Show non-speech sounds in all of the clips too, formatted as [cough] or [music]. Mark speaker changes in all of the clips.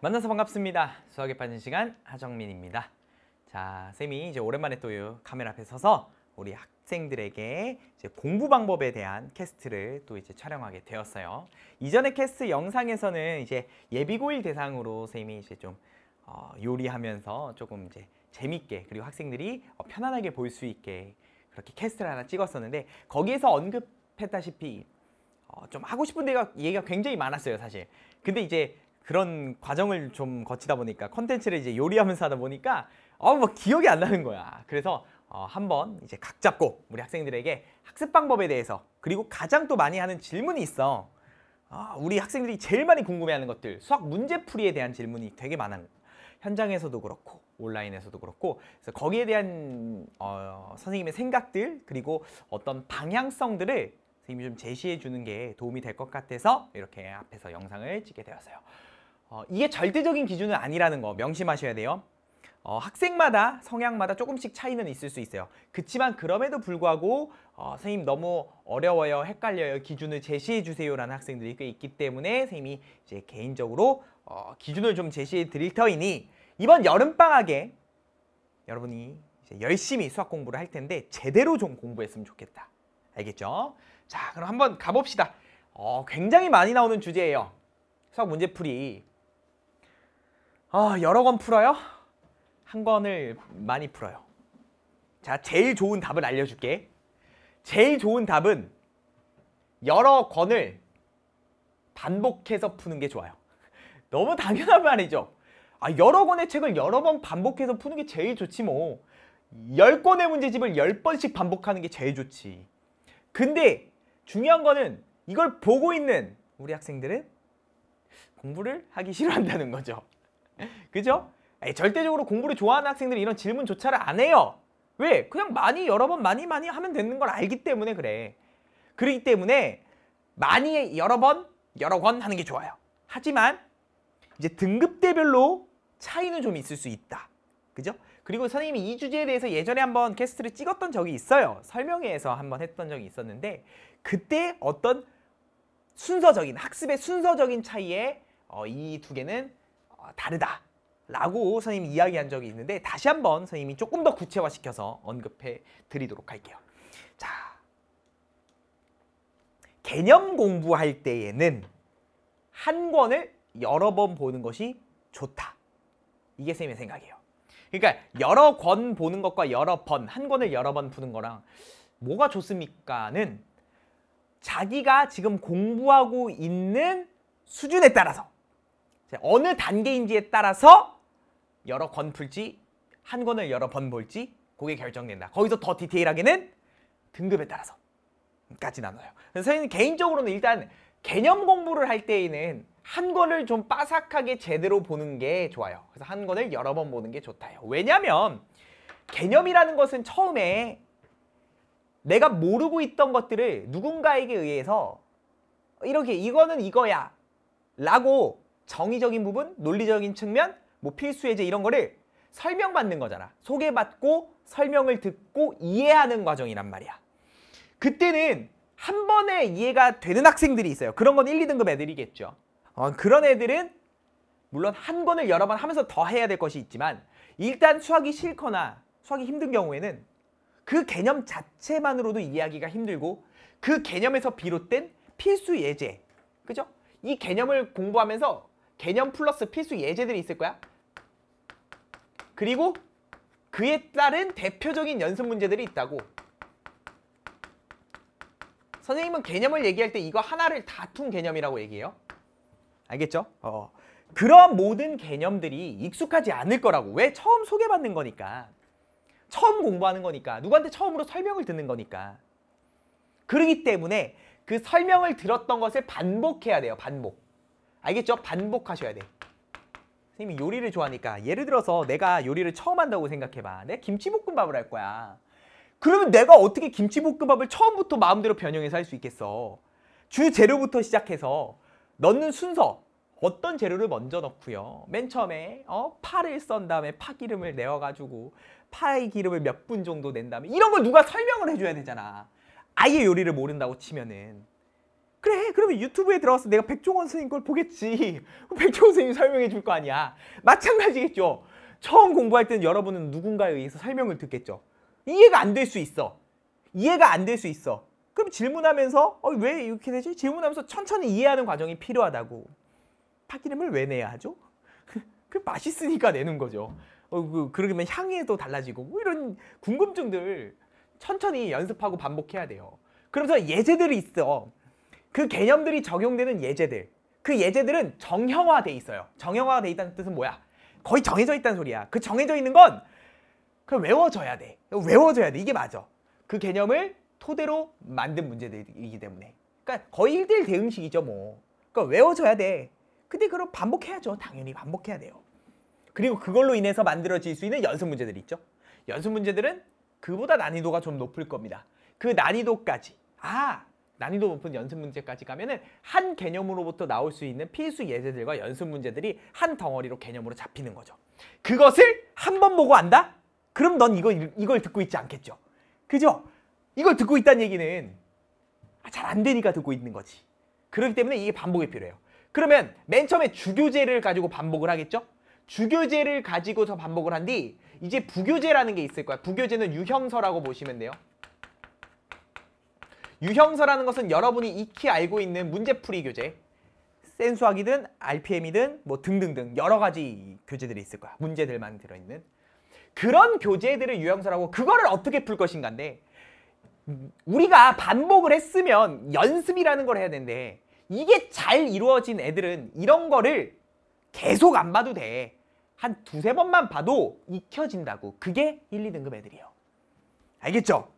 Speaker 1: 만나서 반갑습니다. 수학에 빠진 시간 하정민입니다. 자, 쌤이 이제 오랜만에 또 카메라 앞에 서서 우리 학생들에게 이제 공부 방법에 대한 캐스트를 또 이제 촬영하게 되었어요. 이전에 캐스트 영상에서는 이제 예비고일 대상으로 쌤이 이제 좀 어, 요리하면서 조금 이제 재밌게 그리고 학생들이 어, 편안하게 볼 수 있게 그렇게 캐스트를 하나 찍었었는데 거기에서 언급했다시피 어, 좀 하고 싶은 데가 얘기가 굉장히 많았어요 사실 근데 이제 그런 과정을 좀 거치다 보니까 컨텐츠를 이제 요리하면서 하다 보니까 어 뭐 기억이 안 나는 거야. 그래서 어, 한번 이제 각 잡고 우리 학생들에게 학습 방법에 대해서 그리고 가장 또 많이 하는 질문이 있어. 아, 우리 학생들이 제일 많이 궁금해하는 것들 수학 문제풀이에 대한 질문이 되게 많아. 현장에서도 그렇고 온라인에서도 그렇고 그래서 거기에 대한 어, 선생님의 생각들 그리고 어떤 방향성들을 선생님이 좀 제시해 주는 게 도움이 될 것 같아서 이렇게 앞에서 영상을 찍게 되었어요. 어, 이게 절대적인 기준은 아니라는 거 명심하셔야 돼요. 어, 학생마다 성향마다 조금씩 차이는 있을 수 있어요. 그렇지만 그럼에도 불구하고 어, 선생님 너무 어려워요, 헷갈려요, 기준을 제시해 주세요라는 학생들이 꽤 있기 때문에 선생님이 이제 개인적으로 어, 기준을 좀 제시해 드릴 터이니 이번 여름방학에 여러분이 이제 열심히 수학 공부를 할 텐데 제대로 좀 공부했으면 좋겠다. 알겠죠? 자, 그럼 한번 가봅시다. 어, 굉장히 많이 나오는 주제예요. 수학 문제풀이 아, 여러 권 풀어요? 한 권을 많이 풀어요. 자, 제일 좋은 답을 알려줄게. 제일 좋은 답은 여러 권을 반복해서 푸는 게 좋아요. [laughs] 너무 당연한 말이죠. 아, 여러 권의 책을 여러 번 반복해서 푸는 게 제일 좋지 뭐. 열권의 문제집을 열번씩 반복하는 게 제일 좋지. 근데 중요한 거는 이걸 보고 있는 우리 학생들은 공부를 하기 싫어한다는 거죠. [laughs] 그죠? 아니, 절대적으로 공부를 좋아하는 학생들이 이런 질문조차를 안 해요. 왜? 그냥 많이 여러 번 많이 많이 하면 되는 걸 알기 때문에 그래. 그러기 때문에 많이 여러 번 여러 권 하는 게 좋아요. 하지만 이제 등급대별로 차이는 좀 있을 수 있다. 그죠? 그리고 선생님이 이 주제에 대해서 예전에 한번 캐스트를 찍었던 적이 있어요. 설명회에서 한번 했던 적이 있었는데 그때 어떤 순서적인 학습의 순서적인 차이에 어, 이두 개는 어, 다르다. 라고 선생님이 이야기한 적이 있는데 다시 한번 선생님이 조금 더 구체화시켜서 언급해 드리도록 할게요. 자, 개념 공부할 때에는 한 권을 여러 번 보는 것이 좋다. 이게 선생님의 생각이에요. 그러니까 여러 권 보는 것과 여러 번, 한 권을 여러 번보는 거랑 뭐가 좋습니까는 자기가 지금 공부하고 있는 수준에 따라서 어느 단계인지에 따라서 여러 권 풀지 한 권을 여러 번 볼지 그게 결정된다. 거기서 더 디테일하게는 등급에 따라서 까지 나눠요. 그래서 개인적으로는 일단 개념 공부를 할 때에는 한 권을 좀 빠삭하게 제대로 보는 게 좋아요. 그래서 한 권을 여러 번 보는 게 좋다요. 왜냐하면 개념이라는 것은 처음에 내가 모르고 있던 것들을 누군가에게 의해서 이렇게 이거는 이거야 라고 정의적인 부분, 논리적인 측면, 뭐 필수 예제 이런 거를 설명받는 거잖아. 소개받고 설명을 듣고 이해하는 과정이란 말이야. 그때는 한 번에 이해가 되는 학생들이 있어요. 그런 건 1, 2등급 애들이겠죠. 어, 그런 애들은 물론 한 권을 여러 번 하면서 더 해야 될 것이 있지만 일단 수학이 싫거나 수학이 힘든 경우에는 그 개념 자체만으로도 이해하기가 힘들고 그 개념에서 비롯된 필수 예제, 그죠? 이 개념을 공부하면서 개념 플러스 필수 예제들이 있을 거야. 그리고 그에 따른 대표적인 연습 문제들이 있다고. 선생님은 개념을 얘기할 때 이거 하나를 다툰 개념이라고 얘기해요. 알겠죠? 어. 그런 모든 개념들이 익숙하지 않을 거라고. 왜? 처음 소개받는 거니까. 처음 공부하는 거니까. 누구한테 처음으로 설명을 듣는 거니까. 그러기 때문에 그 설명을 들었던 것을 반복해야 돼요. 반복. 알겠죠? 반복하셔야 돼. 선생님이 요리를 좋아하니까 예를 들어서 내가 요리를 처음 한다고 생각해봐. 내가 김치볶음밥을 할 거야. 그러면 내가 어떻게 김치볶음밥을 처음부터 마음대로 변형해서 할 수 있겠어. 주 재료부터 시작해서 넣는 순서, 어떤 재료를 먼저 넣고요. 맨 처음에 어, 파를 썬 다음에 파 기름을 내어가지고 파의 기름을 몇 분 정도 낸 다음에 이런 걸 누가 설명을 해줘야 되잖아. 아예 요리를 모른다고 치면은 그래 그러면 유튜브에 들어가서 내가 백종원 선생님 걸 보겠지 백종원 선생님이 설명해 줄 거 아니야 마찬가지겠죠 처음 공부할 때는 여러분은 누군가에 의해서 설명을 듣겠죠 이해가 안 될 수 있어 이해가 안 될 수 있어 그럼 질문하면서 어, 왜 이렇게 되지? 질문하면서 천천히 이해하는 과정이 필요하다고 파기름을 왜 내야 하죠? 그, 그 맛있으니까 내는 거죠 어, 그, 그러면 게되향이도 달라지고 뭐 이런 궁금증들 천천히 연습하고 반복해야 돼요 그러면서 예제들이 있어 그 개념들이 적용되는 예제들 그 예제들은 정형화돼 있어요. 정형화돼 있다는 뜻은 뭐야? 거의 정해져 있다는 소리야. 그 정해져 있는 건그걸외워줘야 돼. 외워줘야 돼. 이게 맞아. 그 개념을 토대로 만든 문제들이기 때문에. 그러니까 거의 1대1 대응식이죠 뭐. 그러니까 외워줘야 돼. 근데 그럼 반복해야죠. 당연히 반복해야 돼요. 그리고 그걸로 인해서 만들어질 수 있는 연습 문제들이 있죠. 연습 문제들은 그보다 난이도가 좀 높을 겁니다. 그 난이도까지. 아, 난이도 높은 연습 문제까지 가면은 한 개념으로부터 나올 수 있는 필수 예제들과 연습 문제들이 한 덩어리로 개념으로 잡히는 거죠. 그것을 한 번 보고 안다? 그럼 넌 이거, 이걸 듣고 있지 않겠죠. 그죠? 이걸 듣고 있다는 얘기는 아, 잘안 되니까 듣고 있는 거지. 그렇기 때문에 이게 반복이 필요해요. 그러면 맨 처음에 주교제를 가지고 반복을 하겠죠? 주교제를 가지고서 반복을 한 뒤 이제 부교제라는 게 있을 거야. 부교제는 유형서라고 보시면 돼요. 유형서라는 것은 여러분이 익히 알고 있는 문제풀이 교재 센수학이든 RPM이든 뭐 등등등 여러 가지 교재들이 있을 거야. 문제들만 들어있는. 그런 교재들을 유형서라고 그거를 어떻게 풀 것인가인데 우리가 반복을 했으면 연습이라는 걸 해야 되는데 이게 잘 이루어진 애들은 이런 거를 계속 안 봐도 돼. 한 두세 번만 봐도 익혀진다고. 그게 1, 2등급 애들이에요. 알겠죠?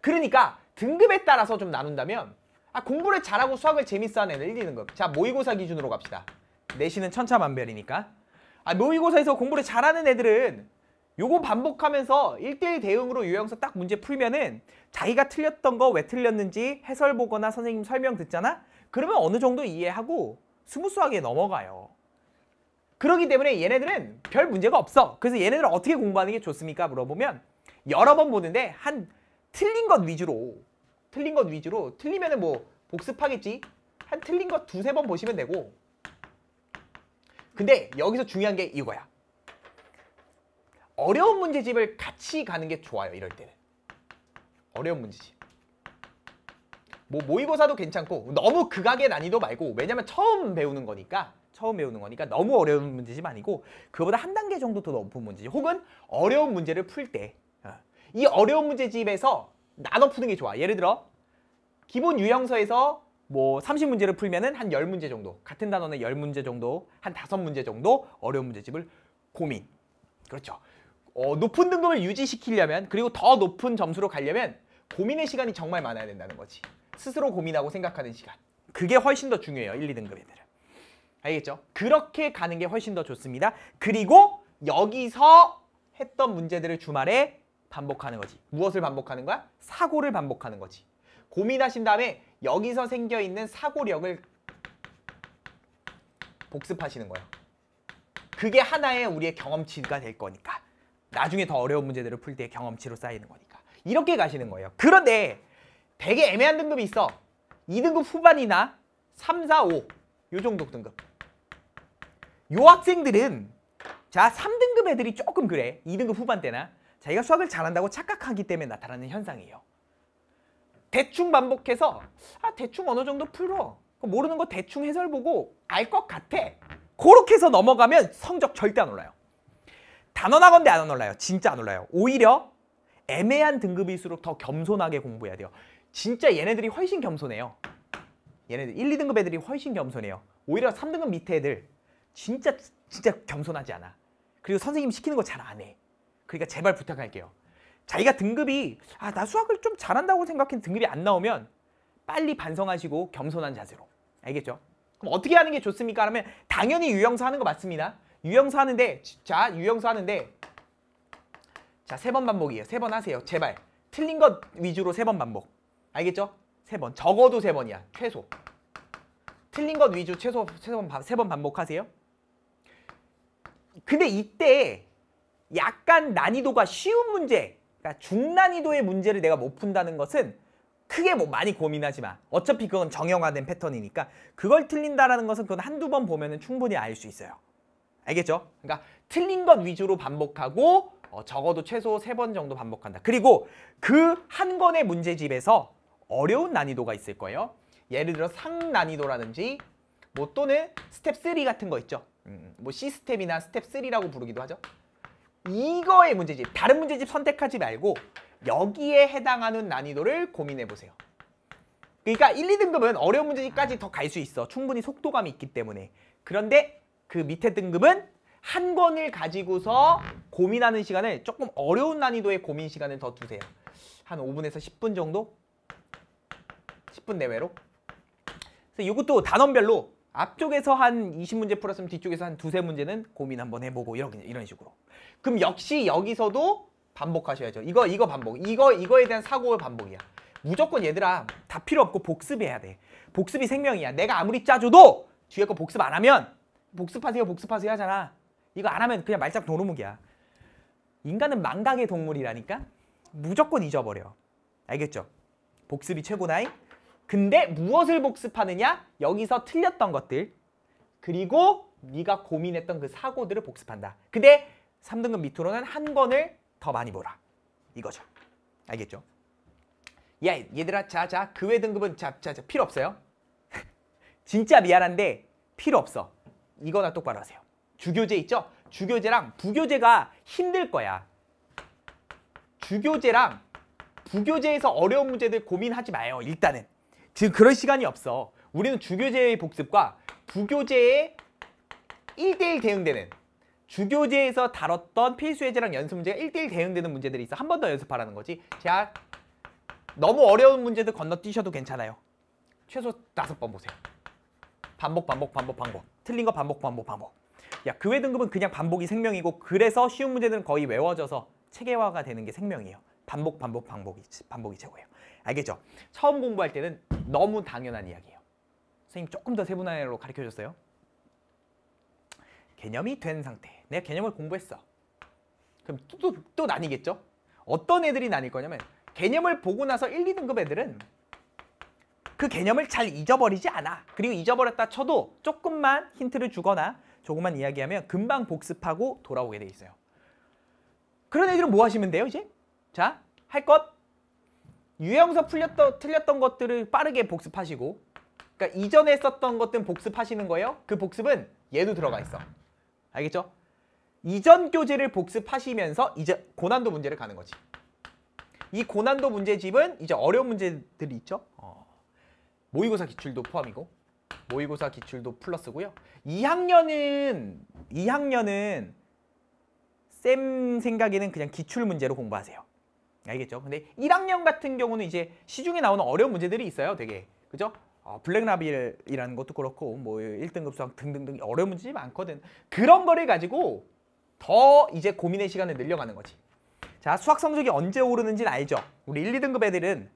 Speaker 1: 그러니까 등급에 따라서 좀 나눈다면 아, 공부를 잘하고 수학을 재밌어하는 애를 1, 2등급 자 모의고사 기준으로 갑시다 내신은 천차만별이니까 아, 모의고사에서 공부를 잘하는 애들은 요거 반복하면서 1대1 대응으로 요영서 딱 문제 풀면은 자기가 틀렸던 거 왜 틀렸는지 해설 보거나 선생님 설명 듣잖아? 그러면 어느 정도 이해하고 스무스하게 넘어가요. 그러기 때문에 얘네들은 별 문제가 없어. 그래서 얘네들 어떻게 공부하는 게 좋습니까? 물어보면 여러 번 보는데 한 틀린 것 위주로 틀린 것 위주로 틀리면은 뭐 복습하겠지 한 틀린 것 두세 번 보시면 되고 근데 여기서 중요한 게 이거야 어려운 문제집을 같이 가는 게 좋아요 이럴 때는 어려운 문제집 뭐 모의고사도 괜찮고 너무 극악의 난이도 말고 왜냐면 처음 배우는 거니까 처음 배우는 거니까 너무 어려운 문제집 아니고 그보다 한 단계 정도 더 높은 문제집 혹은 어려운 문제를 풀때 이 어려운 문제집에서 나눠 푸는 게 좋아. 예를 들어 기본 유형서에서 뭐 30문제를 풀면은 한 10문제 정도 같은 단원에 10문제 정도 한 5문제 정도 어려운 문제집을 고민 그렇죠 어, 높은 등급을 유지시키려면 그리고 더 높은 점수로 가려면 고민의 시간이 정말 많아야 된다는 거지 스스로 고민하고 생각하는 시간 그게 훨씬 더 중요해요 1, 2등급 애들은 알겠죠? 그렇게 가는 게 훨씬 더 좋습니다 그리고 여기서 했던 문제들을 주말에 반복하는 거지. 무엇을 반복하는 거야? 사고를 반복하는 거지. 고민하신 다음에 여기서 생겨있는 사고력을 복습하시는 거예요. 그게 하나의 우리의 경험치가 될 거니까. 나중에 더 어려운 문제들을 풀 때 경험치로 쌓이는 거니까. 이렇게 가시는 거예요. 그런데 되게 애매한 등급이 있어. 2등급 후반이나 3, 4, 5. 요 정도 등급. 요 학생들은 자 3등급 애들이 조금 그래. 2등급 후반대나 자기가 수학을 잘한다고 착각하기 때문에 나타나는 현상이에요. 대충 반복해서 아 대충 어느 정도 풀어. 모르는 거 대충 해설 보고 알 것 같아. 그렇게 해서 넘어가면 성적 절대 안 올라요. 단언하건데안 올라요. 진짜 안 올라요. 오히려 애매한 등급일수록 더 겸손하게 공부해야 돼요. 진짜 얘네들이 훨씬 겸손해요. 얘네들 1, 2등급 애들이 훨씬 겸손해요. 오히려 3등급 밑에 애들 진짜 진짜 겸손하지 않아. 그리고 선생님 시키는 거 잘 안 해. 그러니까 제발 부탁할게요. 자기가 등급이 아, 나 수학을 좀 잘한다고 생각했는데 등급이 안 나오면 빨리 반성하시고 겸손한 자세로. 알겠죠? 그럼 어떻게 하는 게 좋습니까? 하면 당연히 유형사 하는 거 맞습니다. 유형사 하는데 자, 유형사 하는데 자, 세 번 반복이에요. 세 번 하세요. 제발. 틀린 것 위주로 세 번 반복. 알겠죠? 세 번. 적어도 세 번이야. 최소. 틀린 것 위주 최소 세번 세번 반복하세요. 근데 이때 약간 난이도가 쉬운 문제, 그러니까 중난이도의 문제를 내가 못 푼다는 것은 크게 뭐 많이 고민하지 마. 어차피 그건 정형화된 패턴이니까 그걸 틀린다라는 것은 그건 한두 번 보면은 충분히 알 수 있어요. 알겠죠? 그러니까 틀린 것 위주로 반복하고 어, 적어도 최소 세 번 정도 반복한다. 그리고 그 한 권의 문제집에서 어려운 난이도가 있을 거예요. 예를 들어 상난이도라든지 뭐 또는 스텝 3 같은 거 있죠. 음, 음. 뭐 C스텝이나 스텝 3라고 부르기도 하죠. 이거의 문제집, 다른 문제집 선택하지 말고 여기에 해당하는 난이도를 고민해보세요. 그러니까 1, 2등급은 어려운 문제집까지 더 갈 수 있어. 충분히 속도감이 있기 때문에. 그런데 그 밑에 등급은 한 권을 가지고서 고민하는 시간을 조금 어려운 난이도의 고민 시간을 더 두세요. 한 5분에서 10분 정도? 10분 내외로? 그래서 이것도 단원별로 앞쪽에서 한 20문제 풀었으면 뒤쪽에서 한 두세 문제는 고민 한번 해보고 이런, 이런 식으로. 그럼 역시 여기서도 반복하셔야죠. 이거 이거 반복. 이거 이거에 대한 사고의 반복이야. 무조건 얘들아 다 필요 없고 복습해야 돼. 복습이 생명이야. 내가 아무리 짜줘도 뒤에 거 복습 안 하면 복습하세요 복습하세요 하잖아. 이거 안 하면 그냥 말짝 도루묵이야. 인간은 망각의 동물이라니까 무조건 잊어버려. 알겠죠? 복습이 최고 나이 근데 무엇을 복습하느냐? 여기서 틀렸던 것들. 그리고 네가 고민했던 그 사고들을 복습한다. 근데 3등급 밑으로는 한 권을 더 많이 보라. 이거죠. 알겠죠? 야 얘들아 자자 그 외 등급은 자자자 필요 없어요. [laughs] 진짜 미안한데 필요 없어. 이거나 똑바로 하세요. 주교제 있죠? 주교제랑 부교제가 힘들 거야. 주교제랑 부교제에서 어려운 문제들 고민하지 마요. 일단은. 지금 그럴 시간이 없어. 우리는 주교제의 복습과 부교제의 1대1 대응되는 주교제에서 다뤘던 필수 예제랑 연습 문제가 1대1 대응되는 문제들이 있어. 한 번 더 연습하라는 거지. 자, 너무 어려운 문제들 건너뛰셔도 괜찮아요. 최소 다섯 번 보세요. 반복, 반복, 반복, 반복. 틀린 거 반복, 반복, 반복. 야, 그 외 등급은 그냥 반복이 생명이고 그래서 쉬운 문제들은 거의 외워져서 체계화가 되는 게 생명이에요. 반복, 반복, 반복이, 반복이 최고예요. 알겠죠? 처음 공부할 때는 너무 당연한 이야기예요. 선생님 조금 더 세분화로 가르쳐줬어요. 개념이 된 상태. 내가 개념을 공부했어. 그럼 또, 또, 또 나뉘겠죠? 어떤 애들이 나뉠 거냐면 개념을 보고 나서 1, 2등급 애들은 그 개념을 잘 잊어버리지 않아. 그리고 잊어버렸다 쳐도 조금만 힌트를 주거나 조금만 이야기하면 금방 복습하고 돌아오게 돼 있어요. 그런 애들은 뭐 하시면 돼요, 이제? 자, 할것 유형서 풀렸던, 틀렸던 것들을 빠르게 복습하시고 그러니까 이전에 썼던 것들은 복습하시는 거예요. 그 복습은 얘도 들어가 있어. 알겠죠? 이전 교재를 복습하시면서 이제 고난도 문제를 가는 거지. 이 고난도 문제집은 이제 어려운 문제들이 있죠. 어. 모의고사 기출도 포함이고 모의고사 기출도 플러스고요. 2학년은 2학년은 쌤 생각에는 그냥 기출 문제로 공부하세요. 알겠죠? 근데 1학년 같은 경우는 이제 시중에 나오는 어려운 문제들이 있어요. 되게. 그죠? 어, 블랙라빌이라는 것도 그렇고 뭐 1등급 수학 등등등 어려운 문제 많거든. 그런 거를 가지고 더 이제 고민의 시간을 늘려가는 거지. 자, 수학 성적이 언제 오르는지는 알죠? 우리 1, 2등급 애들은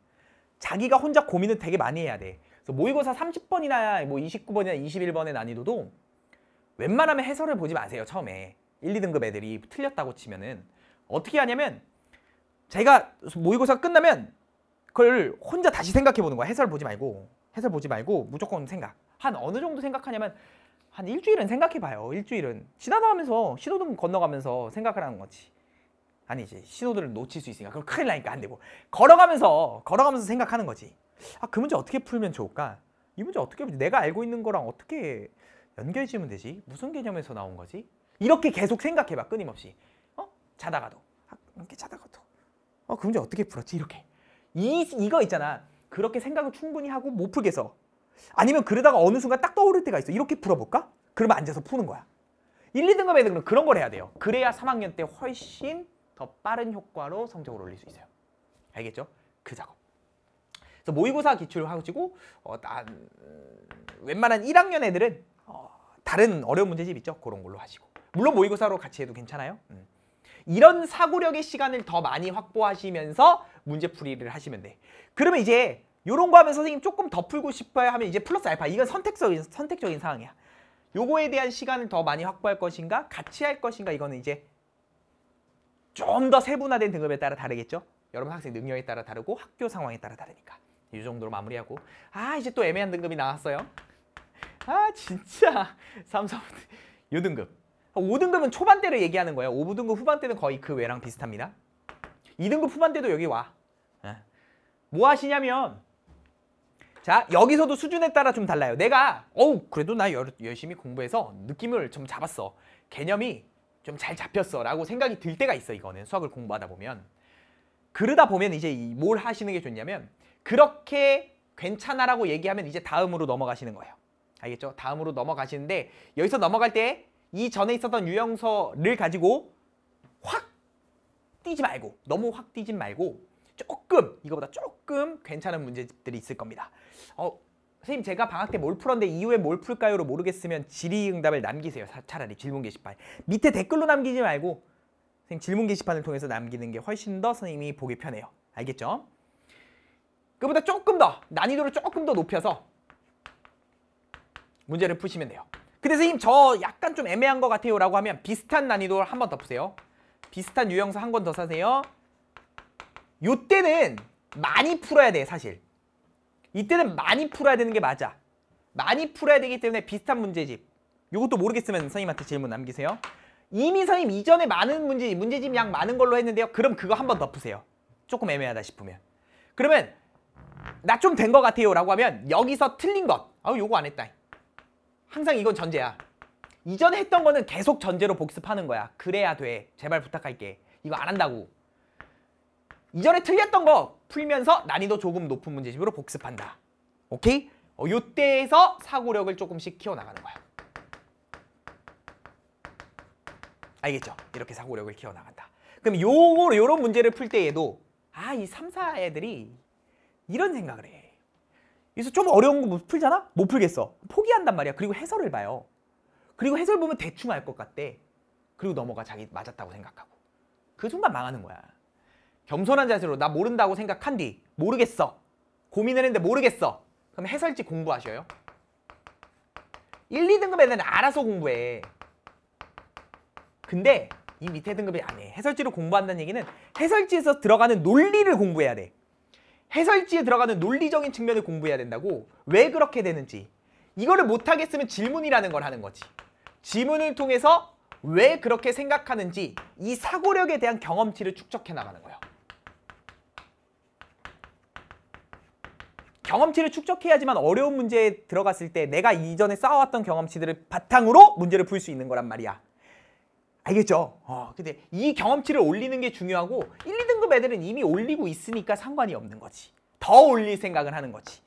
Speaker 1: 자기가 혼자 고민을 되게 많이 해야 돼. 그래서 모의고사 30번이나 뭐 29번이나 21번의 난이도도 웬만하면 해설을 보지 마세요, 처음에. 1, 2등급 애들이 틀렸다고 치면은 어떻게 하냐면 제가 모의고사 끝나면 그걸 혼자 다시 생각해 보는 거야. 해설 보지 말고. 해설 보지 말고 무조건 생각. 한 어느 정도 생각하냐면 한 일주일은 생각해 봐요. 일주일은 지나가면서 신호등 건너가면서 생각을 하는 거지. 아니 이제 신호등을 놓칠 수 있으니까 그럼 큰일 나니까 안 되고 걸어가면서 걸어가면서 생각하는 거지. 아, 그 문제 어떻게 풀면 좋을까? 이 문제 어떻게 내가 알고 있는 거랑 어떻게 연결 지면 되지? 무슨 개념에서 나온 거지? 이렇게 계속 생각해 봐. 끊임없이. 어? 자다가도. 아, 이렇게 자다가도 어, 그 문제 어떻게 풀었지? 이렇게. 이, 이거 있잖아. 그렇게 생각을 충분히 하고 못 풀겠어. 아니면 그러다가 어느 순간 딱 떠오를 때가 있어. 이렇게 풀어볼까? 그러면 앉아서 푸는 거야. 1, 2등급 애들은 그런 걸 해야 돼요. 그래야 3학년 때 훨씬 더 빠른 효과로 성적을 올릴 수 있어요. 알겠죠? 그 작업. 그래서 모의고사 기출을 하시고 어, 난, 웬만한 1학년 애들은 어, 다른 어려운 문제집 있죠? 그런 걸로 하시고 물론 모의고사로 같이 해도 괜찮아요. 음. 이런 사고력의 시간을 더 많이 확보하시면서 문제풀이를 하시면 돼. 그러면 이제 요런 거 하면 선생님 조금 더 풀고 싶어요 하면 이제 플러스 알파 이건 선택적인 선택적인 상황이야. 요거에 대한 시간을 더 많이 확보할 것인가 같이 할 것인가 이거는 이제 좀 더 세분화된 등급에 따라 다르겠죠. 여러분 학생 능력에 따라 다르고 학교 상황에 따라 다르니까 이 정도로 마무리하고 아 이제 또 애매한 등급이 나왔어요. 아 진짜 삼성 요등급 5등급은 초반대를 얘기하는 거예요. 5등급 후반대는 거의 그 외랑 비슷합니다. 2등급 후반대도 여기 와. 예. 뭐 하시냐면 자 여기서도 수준에 따라 좀 달라요. 내가 어우 그래도 나 열, 열심히 공부해서 느낌을 좀 잡았어. 개념이 좀 잘 잡혔어 라고 생각이 들 때가 있어 이거는 수학을 공부하다 보면. 그러다 보면 이제 뭘 하시는 게 좋냐면 그렇게 괜찮아라고 얘기하면 이제 다음으로 넘어가시는 거예요. 알겠죠? 다음으로 넘어가시는데 여기서 넘어갈 때 이전에 있었던 유형서를 가지고 확 뛰지 말고 너무 확뛰지 말고 조금 이거보다 조금 괜찮은 문제들이 있을 겁니다. 어, 선생님 제가 방학 때 뭘 풀었는데 이후에 뭘 풀까요로 모르겠으면 질의응답을 남기세요. 차라리 질문 게시판 밑에 댓글로 남기지 말고 선생님 질문 게시판을 통해서 남기는 게 훨씬 더 선생님이 보기 편해요. 알겠죠? 그보다 조금 더 난이도를 조금 더 높여서 문제를 푸시면 돼요. 근데 선생님 저 약간 좀 애매한 것 같아요 라고 하면 비슷한 난이도를 한 번 더 푸세요. 비슷한 유형서한 권 더 사세요. 요때는 많이 풀어야 돼 사실. 이때는 많이 풀어야 되는 게 맞아. 많이 풀어야 되기 때문에 비슷한 문제집. 요것도 모르겠으면 선생님한테 질문 남기세요. 이미 선생님 이전에 많은 문제, 문제집 양 많은 걸로 했는데요. 그럼 그거 한 번 더 푸세요. 조금 애매하다 싶으면. 그러면 나 좀 된 것 같아요 라고 하면 여기서 틀린 것. 아우 요거 안 했다. 항상 이건 전제야. 이전에 했던 거는 계속 전제로 복습하는 거야. 그래야 돼. 제발 부탁할게. 이거 안 한다고. 이전에 틀렸던 거 풀면서 난이도 조금 높은 문제집으로 복습한다. 오케이? 어, 요때에서 사고력을 조금씩 키워나가는 거야. 알겠죠? 이렇게 사고력을 키워나간다. 그럼 요거 요런 문제를 풀 때에도 아, 이 3, 4 애들이 이런 생각을 해. 그래서 좀 어려운 거 풀잖아? 못 풀겠어. 포기한단 말이야. 그리고 해설을 봐요. 그리고 해설 보면 대충 알 것 같대. 그리고 넘어가 자기 맞았다고 생각하고. 그 순간 망하는 거야. 겸손한 자세로 나 모른다고 생각한 뒤 모르겠어. 고민했는데 을 모르겠어. 그럼 해설지 공부하셔요. 1, 2등급 애들은 알아서 공부해. 근데 이 밑에 등급이 안 해. 해설지로 공부한다는 얘기는 해설지에서 들어가는 논리를 공부해야 돼. 해설지에 들어가는 논리적인 측면을 공부해야 된다고 왜 그렇게 되는지 이거를 못하겠으면 질문이라는 걸 하는 거지 질문을 통해서 왜 그렇게 생각하는지 이 사고력에 대한 경험치를 축적해 나가는 거예요 경험치를 축적해야지만 어려운 문제에 들어갔을 때 내가 이전에 쌓아왔던 경험치들을 바탕으로 문제를 풀 수 있는 거란 말이야 알겠죠? 어, 근데 이 경험치를 올리는 게 중요하고 1, 2등급 애들은 이미 올리고 있으니까 상관이 없는 거지. 더 올릴 생각을 하는 거지.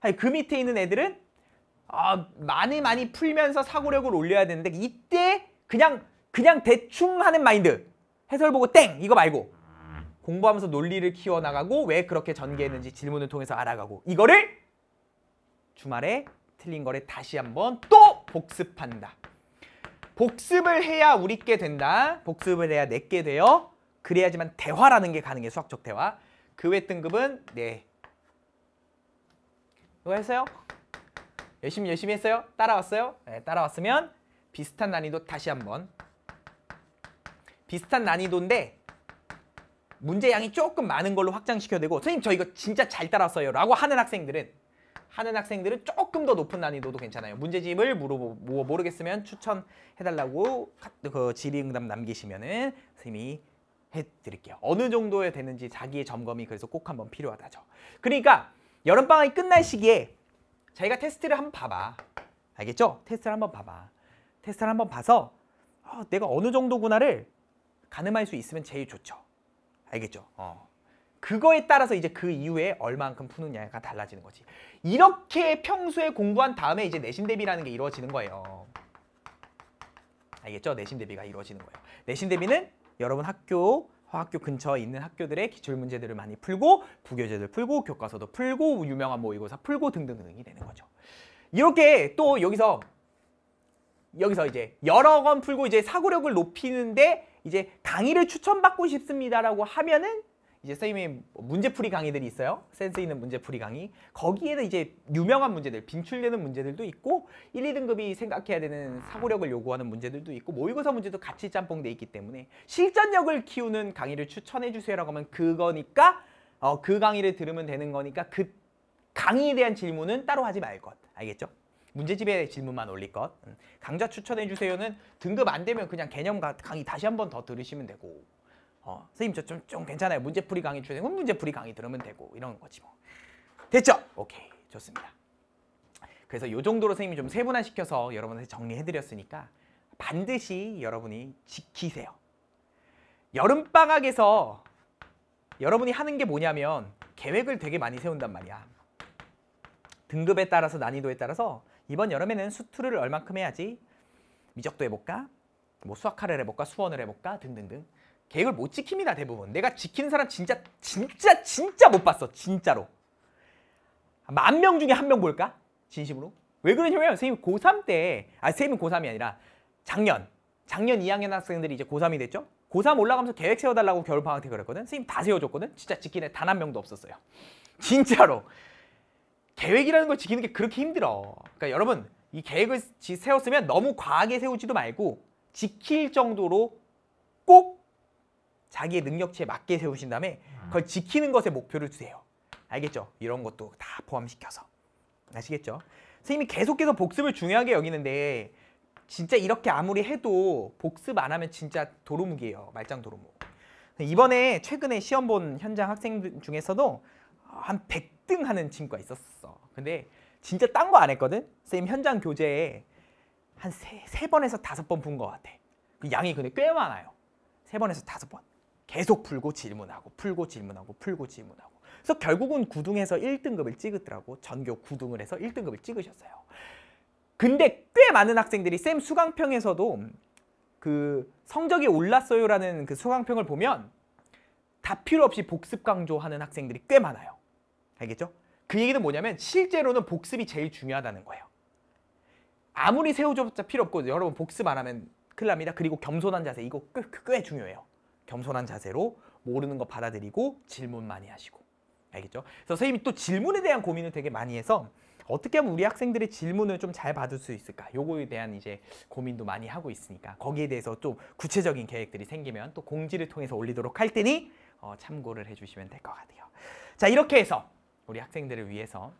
Speaker 1: 아니, 그 밑에 있는 애들은 아, 많이 많이 풀면서 사고력을 올려야 되는데 이때 그냥 그냥 대충 하는 마인드. 해설 보고 땡! 이거 말고 공부하면서 논리를 키워나가고 왜 그렇게 전개했는지 질문을 통해서 알아가고 이거를 주말에 틀린 거를 다시 한번 또 복습한다. 복습을 해야 우리께 된다. 복습을 해야 내게 돼요. 그래야지만 대화라는 게 가능해 수학적 대화. 그 외 등급은 네. 이거 했어요? 열심히 열심히 했어요? 따라왔어요? 네, 따라왔으면 비슷한 난이도 다시 한번. 비슷한 난이도인데 문제 양이 조금 많은 걸로 확장시켜야 되고 선생님 저 이거 진짜 잘 따라왔어요 라고 하는 학생들은 하는 학생들은 조금 더 높은 난이도도 괜찮아요. 문제집을 물어보 뭐 모르겠으면 추천해달라고 그 질의응답 남기시면은 선생님이 해드릴게요. 어느 정도에 되는지 자기의 점검이 그래서 꼭 한번 필요하다죠. 그러니까 여름방학이 끝날 시기에 자기가 테스트를 한번 봐봐. 알겠죠? 테스트를 한번 봐봐. 테스트를 한번 봐서 어, 내가 어느 정도구나를 가늠할 수 있으면 제일 좋죠. 알겠죠? 어. 그거에 따라서 이제 그 이후에 얼만큼 푸느냐가 달라지는 거지. 이렇게 평소에 공부한 다음에 이제 내신 대비라는 게 이루어지는 거예요. 알겠죠? 내신 대비가 이루어지는 거예요. 내신 대비는 여러분 학교 학교 근처에 있는 학교들의 기출문제들을 많이 풀고 부교재들 풀고 교과서도 풀고 유명한 모의고사 풀고 등등등이 되는 거죠. 이렇게 또 여기서 여기서 이제 여러 권 풀고 이제 사고력을 높이는데 이제 강의를 추천받고 싶습니다라고 하면은 이제 선생님이 문제풀이 강의들이 있어요. 센스 있는 문제풀이 강의. 거기에는 이제 유명한 문제들, 빈출되는 문제들도 있고 1, 2등급이 생각해야 되는 사고력을 요구하는 문제들도 있고 모의고사 뭐 문제도 같이 짬뽕돼 있기 때문에 실전력을 키우는 강의를 추천해 주세요라고 하면 그거니까 어, 그 강의를 들으면 되는 거니까 그 강의에 대한 질문은 따로 하지 말 것. 알겠죠? 문제집에 질문만 올릴 것. 음. 강좌 추천해 주세요는 등급 안 되면 그냥 개념 강의 다시 한 번 더 들으시면 되고 어, 선생님 저좀좀 괜찮아요. 문제풀이 강의 주세요. 문제풀이 강의 들으면 되고 이런 거지 뭐. 됐죠? 오케이 좋습니다. 그래서 이 정도로 선생님이 좀 세분화시켜서 여러분한테 정리해드렸으니까 반드시 여러분이 지키세요. 여름방학에서 여러분이 하는 게 뭐냐면 계획을 되게 많이 세운단 말이야. 등급에 따라서 난이도에 따라서 이번 여름에는 수투를 얼만큼 해야지 미적도 해볼까? 뭐 수학화를 해볼까? 수원을 해볼까? 등등등. 계획을 못 지킵니다 대부분 내가 지킨 사람 진짜 진짜 진짜 못 봤어 진짜로 만 명 중에 한 명 볼까? 진심으로 왜 그러냐면 선생님 고3 때아 선생님 은 고3이 아니라 작년 작년 2학년 학생들이 이제 고3이 됐죠? 고3 올라가면서 계획 세워달라고 겨울방학 때 그랬거든 선생님 다 세워줬거든 진짜 지킨 애단 한 명도 없었어요 진짜로 계획이라는 걸 지키는 게 그렇게 힘들어 그러니까 여러분 이 계획을 세웠으면 너무 과하게 세우지도 말고 지킬 정도로 꼭 자기의 능력치에 맞게 세우신 다음에 음. 그걸 지키는 것에 목표를 두세요. 알겠죠? 이런 것도 다 포함시켜서. 아시겠죠? 선생님이 계속해서 복습을 중요하게 여기는데 진짜 이렇게 아무리 해도 복습 안 하면 진짜 도루묵이에요. 말짱 도루묵. 이번에 최근에 시험 본 현장 학생 중에서도 한 100등 하는 친구가 있었어. 근데 진짜 딴 거 안 했거든? 선생님 현장 교재에 한 세 번에서 다섯 번본것 같아. 그 양이 근데 꽤 많아요. 세 번에서 다섯 번. 계속 풀고 질문하고 풀고 질문하고 풀고 질문하고 그래서 결국은 구등에서 1등급을 찍었더라고 전교 구등을 해서 1등급을 찍으셨어요 근데 꽤 많은 학생들이 쌤 수강평에서도 그 성적이 올랐어요라는 그 수강평을 보면 다 필요 없이 복습 강조하는 학생들이 꽤 많아요 알겠죠? 그 얘기는 뭐냐면 실제로는 복습이 제일 중요하다는 거예요 아무리 세우줘봤자 필요 없고 여러분 복습 안 하면 큰일 납니다 그리고 겸손한 자세 이거 꽤, 꽤 중요해요 겸손한 자세로 모르는 거 받아들이고 질문 많이 하시고 알겠죠? 그래서 선생님이 또 질문에 대한 고민을 되게 많이 해서 어떻게 하면 우리 학생들의 질문을 좀 잘 받을 수 있을까? 요거에 대한 이제 고민도 많이 하고 있으니까 거기에 대해서 좀 구체적인 계획들이 생기면 또 공지를 통해서 올리도록 할 테니 어, 참고를 해주시면 될 것 같아요. 자 이렇게 해서 우리 학생들을 위해서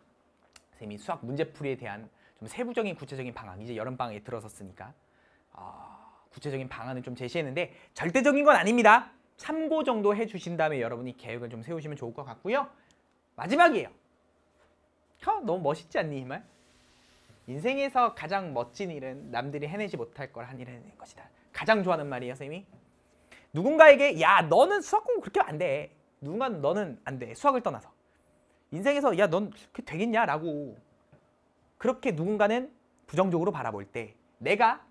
Speaker 1: 선생님이 수학 문제풀이에 대한 좀 세부적인 구체적인 방안 이제 여름방학에 들어섰으니까 어... 구체적인 방안을 좀 제시했는데 절대적인 건 아닙니다. 참고 정도 해주신 다음에 여러분이 계획을 좀 세우시면 좋을 것 같고요. 마지막이에요. 어, 너무 멋있지 않니 이 말? 인생에서 가장 멋진 일은 남들이 해내지 못할 걸한 일을 해낸 것이다. 가장 좋아하는 말이에요, 쌤이. 누군가에게 야 너는 수학 공부 그렇게 안 돼. 누군가 너는 안 돼. 수학을 떠나서. 인생에서 야넌 그렇게 되겠냐라고 그렇게 누군가는 부정적으로 바라볼 때 내가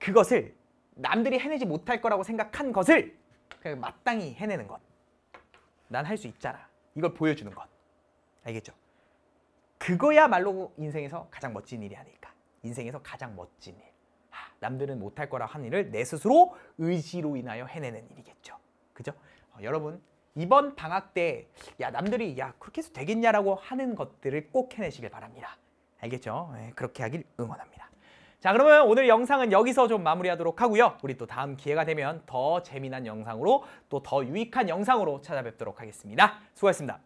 Speaker 1: 그것을 남들이 해내지 못할 거라고 생각한 것을 그냥 마땅히 해내는 것. 난 할 수 있잖아. 이걸 보여주는 것. 알겠죠? 그거야말로 인생에서 가장 멋진 일이 아닐까. 인생에서 가장 멋진 일. 하, 남들은 못할 거라 한 일을 내 스스로 의지로 인하여 해내는 일이겠죠. 그죠? 어, 여러분 이번 방학 때 야 남들이 야 그렇게 해서 되겠냐라고 하는 것들을 꼭 해내시길 바랍니다. 알겠죠? 네, 그렇게 하길 응원합니다. 자 그러면 오늘 영상은 여기서 좀 마무리하도록 하고요. 우리 또 다음 기회가 되면 더 재미난 영상으로 또 더 유익한 영상으로 찾아뵙도록 하겠습니다. 수고하셨습니다.